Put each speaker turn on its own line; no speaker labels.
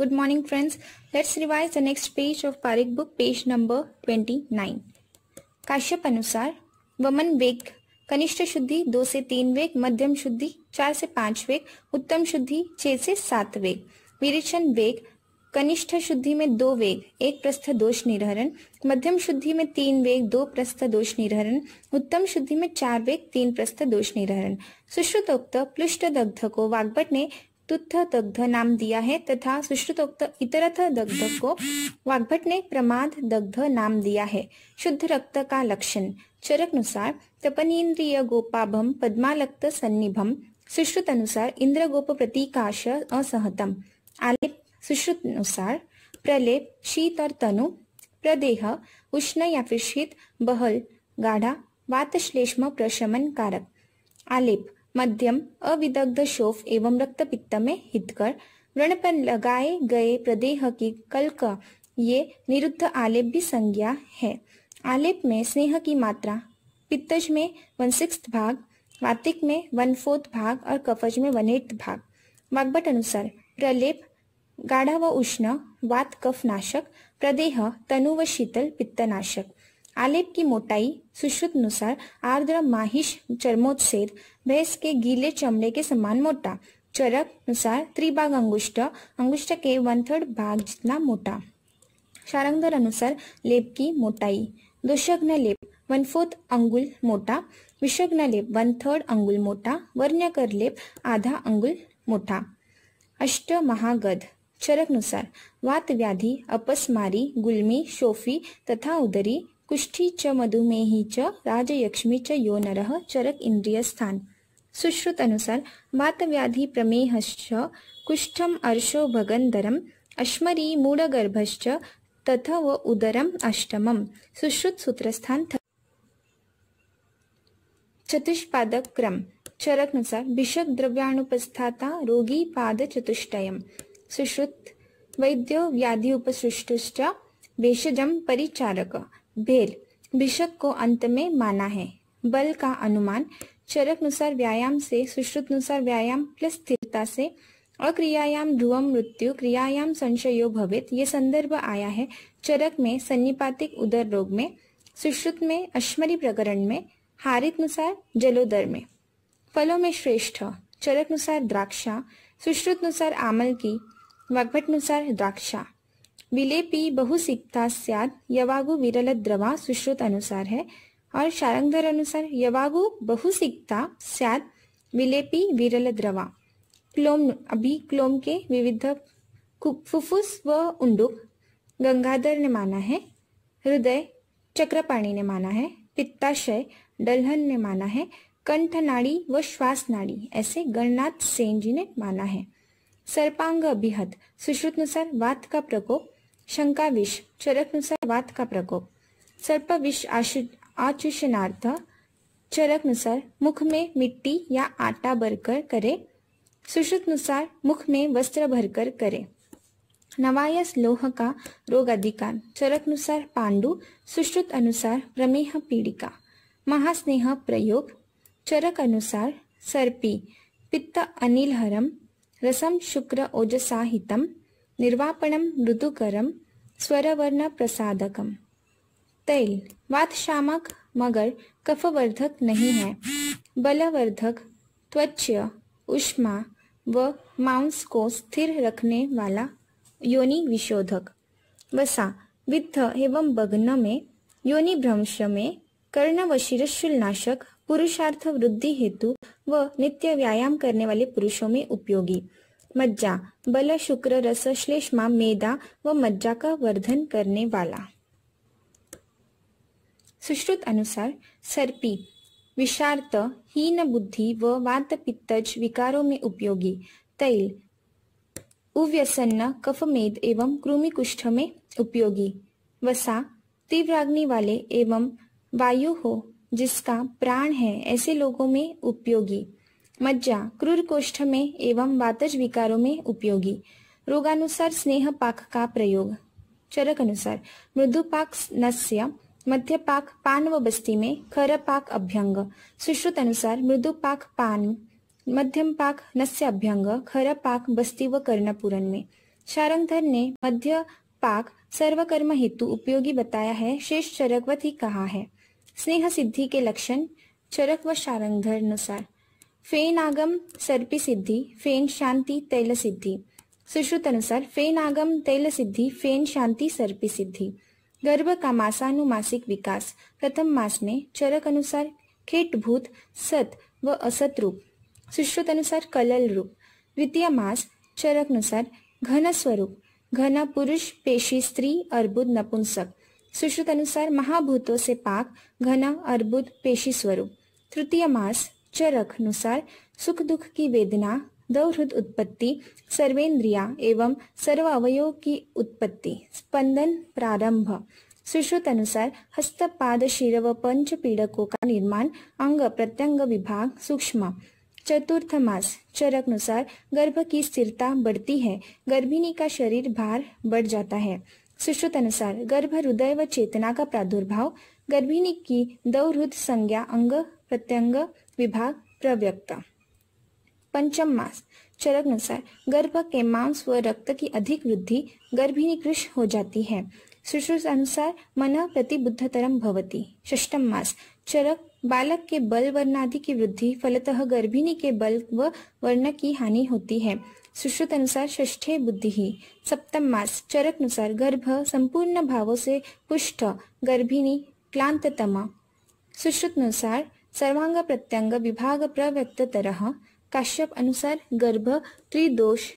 Good morning friends. Let's revise the next page of Parik book page number 29. Kashyap अनुसार वमन वेग कनिष्ठ शुद्धि दो से तीन वेग मध्यम शुद्धि चार से पांच वेग उत्तम शुद्धि छह से सात वेग विरीक्षण वेग कनिष्ठ शुद्धि में दो वेग एक प्रस्थ दोष निर्हरण मध्यम शुद्धि में तीन वेग दो प्रस्थ दोष निर्हरण उत्तम शुद्धि में चार वेग तीन प्रस्थ दोष निर्हरण सुश्रुतोक्त प्लुष्ट दग्ध को वाग्भट ने तुत्थ दग्ध नाम दिया है तथा सुश्रुतोक्त इतरथ दग्ध को वाग्भट ने प्रमाद दग्ध नाम दिया है शुद्ध रक्त का लक्षण चरक अनुसार तपनीन्द्रिय गोपाभम पद्मालक्त सन्निभम सुश्रुत अनुसार इंद्र गोप प्रतीकाश असहतम आलिप सुश्रुत अनुसार प्रलेप शीत और तनु प्रदेह उष्ण या फिर शीत बहल गाढ़ा वातश्लेष्म प्रशमन कारक आलेप मध्यम अविदग्ध शोफ एवं रक्त पित्त में हितकर व्रण पर लगाए गए प्रदेह की कलक ये निरुद्ध आलेप भी संज्ञा है आलेप में स्नेह की मात्रा पित्तज में वन सिक्स भाग वातिक में वन फोर्थ भाग और कफज में वन एट भाग वाग्भट अनुसार प्रलेप गाढ़ा व उष्ण वात कफ नाशक प्रदेह तनु व शीतल पित्तनाशक आलेप की मोटाई सुश्रुत अनुसार आर्द्र माहिश चर्मोच्छेद भैंस के गीले चमड़े के समान मोटा चरक अनुसार त्रिभाग अंगुष्ट अंगुष्ट के वन थर्ड भाग जितना मोटा शारंगदर अनुसार लेप की मोटाई दोषग्न लेप वन फोर्थ अंगुल मोटा विषग्न लेप वन थर्ड अंगुल मोटा वर्ण्यकर लेप आधा अंगुल मोटा अष्ट महागध चरक अनुसार वात व्याधि अपस्मारी गुलमी शोफी तथा उदरी कुष्ठी च मधुमेही च राजयक्ष्मी च यो नर चरक इंद्रिय स्थान सुश्रुत अनुसार वातव्याधि प्रमेहश्च कुष्ठम अर्शो भगंधरम अश्मरी मूढ़गर्भश्च तथा व उदरम अष्टमम सुश्रुत सूत्रस्थान चतुष्पादक क्रम चरक अनुसार विषक द्रव्याणुपस्थाता रोगी पाद चतुष्टयम सुश्रुत वैद्य व्याधि उपसृष्टुश्च वेशजम परिचारक बेल बिशक को अंत में माना है बल का अनुमान चरक अनुसार व्यायाम से सुश्रुत अनुसार व्यायाम प्लस स्थिरता से अक्रियायाम ध्रुवम मृत्यु क्रियायाम संशयो भवित ये संदर्भ आया है चरक में सन्निपातिक उदर रोग में सुश्रुत में अश्मरी प्रकरण में हारित अनुसार जलोदर में फलों में श्रेष्ठ चरक अनुसार द्राक्षा सुश्रुत अनुसार आमल की वगभट अनुसार द्राक्षा विलेपी बहुसिकता स्याद यवागु विरल द्रवा सुश्रुत अनुसार है और शारंगधर अनुसार यवागु बहुसिकता सियाद विलेपी विरल द्रवा क्लोम अभी क्लोम के विविध फुफुस व उंडुक गंगाधर ने माना है हृदय चक्रपाणी ने माना है पित्ताशय डलहन ने माना है कंठ नाड़ी व श्वास नाड़ी ऐसे गणनाथ सेन जी ने माना है सर्पांग अभिहत अनुसार वात का प्रकोप शंका विष चरकनुसार वात का प्रकोप सर्प विष आचूषणार्थ चरकनुसार मुख में मिट्टी या आटा भरकर करे सुश्रुतनुसार मुख में वस्त्र भरकर करे नवायस लोह का रोग अधिकार चरकनुसार पांडु सुश्रुत अनुसार प्रमेह पीड़िका महास्नेह प्रयोग चरक अनुसार सर्पी पित्त अनिल हरम रसम शुक्र ओजसाहितम निर्वापणम मृदुकरम स्वरवर्ण प्रसादकम तैल शामक मगर कफवर्धक नहीं है बलवर्धक त्वच्य उष्मा व मांस को स्थिर रखने वाला योनि विशोधक वसा विद्ध एवं बग्न में योनि भ्रंश में कर्ण व शिरशूल नाशक पुरुषार्थ वृद्धि हेतु व नित्य व्यायाम करने वाले पुरुषों में उपयोगी मज्जा बल शुक्र रस श्लेष्मा मेदा व मज्जा का वर्धन करने वाला सुश्रुत अनुसार सर्पी विषार्त हीन बुद्धि व वात पित्तज विकारों में उपयोगी तैल उव्यसन्न कफमेद एवं कृमि कुष्ठ में उपयोगी वसा तीव्राग्नि वाले एवं वायु हो जिसका प्राण है ऐसे लोगों में उपयोगी मज्जा क्रूर कोष्ठ में एवं वातज विकारों में उपयोगी रोगानुसार स्नेह पाक का प्रयोग चरक अनुसार मृदुपाक नस्य मध्य पाक पान व बस्ती में खर पाक अभ्यंग सुश्रुत अनुसार मृदुपाक पान मध्यम पाक नस्य अभ्यंग खर पाक बस्ती व कर्णपूरण में शारंगधर ने मध्य पाक सर्वकर्म हेतु उपयोगी बताया है शेष चरक व कहा है स्नेह सिद्धि के लक्षण चरक व शारंगधर अनुसार फेनागम सर्पी सिद्धि फेन शांति तैल सिद्धि सुश्रुत अनुसार आगम तैल सिद्धि फेन शांति सर्पी सिद्धि गर्भ का मासानुमासिक विकास प्रथम मास में चरक अनुसार खेट भूत सत व असत रूप सुश्रुत अनुसार कलल रूप द्वितीय मास चरक अनुसार घन स्वरूप घन पुरुष पेशी स्त्री अर्बुद नपुंसक सुश्रुत अनुसार महाभूतों से पाक घन अर्बुद पेशी स्वरूप तृतीय मास चरक अनुसार सुख दुख की वेदना दौहृद उत्पत्ति सर्वेन्द्रिया एवं सर्व अवयव की उत्पत्ति स्पंदन प्रारंभ सुश्रुत अनुसार हस्त पाद व पंच पीड़कों का निर्माण अंग प्रत्यंग विभाग सूक्ष्म चतुर्थ मास चरक अनुसार गर्भ की स्थिरता बढ़ती है गर्भिणी का शरीर भार बढ़ जाता है सुश्रुत अनुसार गर्भ हृदय व चेतना का प्रादुर्भाव गर्भिणी की दौहृद संज्ञा अंग प्रत्यंग विभाग प्रव्यक्ता पंचम मास चरक अनुसार गर्भ के मांस व रक्त की अधिक वृद्धि गर्भिणी कृष हो जाती है अनुसार मन प्रतिबुद्धतरम भवती षष्टम मास चरक बालक के बल वर्णादि की वृद्धि फलतः गर्भिणी के बल व वर्ण की हानि होती है सुश्रुत अनुसार ष्ठे बुद्धि ही सप्तम मास चरक अनुसार गर्भ संपूर्ण भावों से पुष्ट गर्भिणी क्लांततमा सुश्रुत अनुसार सर्वांग प्रत्यंग विभाग प्रव्यक्त तरह काश्यप अनुसार गर्भ त्रिदोष